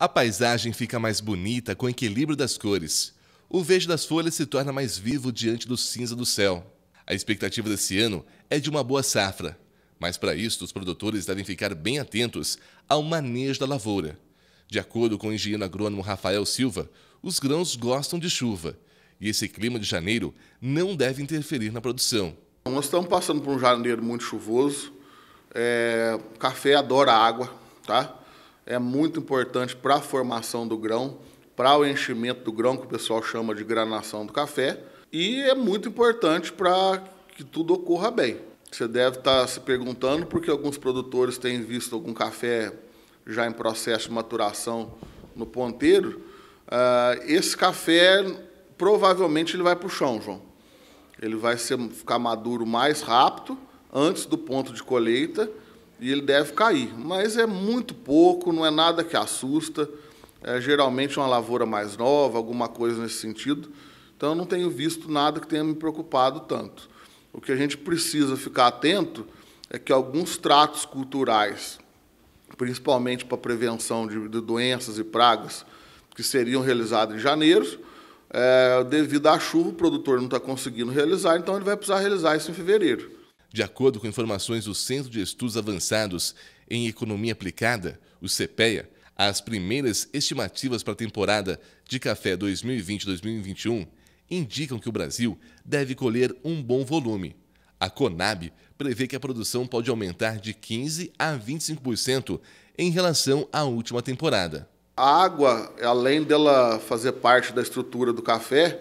A paisagem fica mais bonita com o equilíbrio das cores. O verde das folhas se torna mais vivo diante do cinza do céu. A expectativa desse ano é de uma boa safra, mas para isso os produtores devem ficar bem atentos ao manejo da lavoura. De acordo com o engenheiro agrônomo Rafael Silva, os grãos gostam de chuva e esse clima de janeiro não deve interferir na produção. Nós estamos passando por um janeiro muito chuvoso. É, o café adora água, tá? é muito importante para a formação do grão, para o enchimento do grão, que o pessoal chama de granação do café, e é muito importante para que tudo ocorra bem. Você deve estar tá se perguntando por que alguns produtores têm visto algum café já em processo de maturação no ponteiro. Ah, esse café provavelmente ele vai para o chão, João. Ele vai ser, ficar maduro mais rápido, antes do ponto de colheita, e ele deve cair. Mas é muito pouco, não é nada que assusta. É geralmente uma lavoura mais nova, alguma coisa nesse sentido. Então, eu não tenho visto nada que tenha me preocupado tanto. O que a gente precisa ficar atento é que alguns tratos culturais, principalmente para prevenção de, de doenças e pragas, que seriam realizados em janeiro, é, devido à chuva, o produtor não está conseguindo realizar, então ele vai precisar realizar isso em fevereiro. De acordo com informações do Centro de Estudos Avançados em Economia Aplicada, o Cepea, as primeiras estimativas para a temporada de café 2020-2021 indicam que o Brasil deve colher um bom volume. A Conab prevê que a produção pode aumentar de 15 a 25% em relação à última temporada. A água, além dela fazer parte da estrutura do café,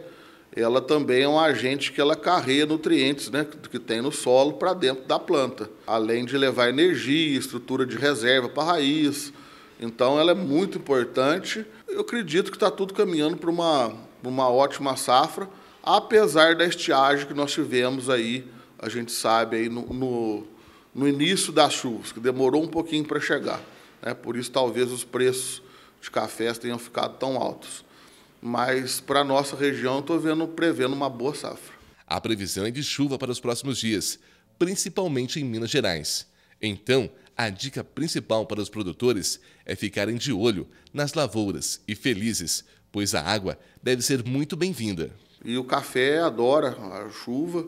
ela também é um agente que ela carrega nutrientes né, que tem no solo para dentro da planta, além de levar energia, estrutura de reserva para a raiz. Então ela é muito importante. Eu acredito que está tudo caminhando para uma, uma ótima safra, apesar da estiagem que nós tivemos aí, a gente sabe, aí no, no, no início das chuvas, que demorou um pouquinho para chegar. Né? Por isso talvez os preços de café tenham ficado tão altos mas para a nossa região estou vendo prevendo uma boa safra. A previsão é de chuva para os próximos dias, principalmente em Minas Gerais. Então, a dica principal para os produtores é ficarem de olho nas lavouras e felizes, pois a água deve ser muito bem-vinda. E o café adora a chuva,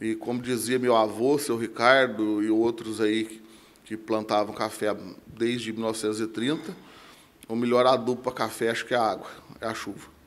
e como dizia meu avô, seu Ricardo e outros aí que plantavam café desde 1930, o melhor adubo para café acho que é a água é a chuva.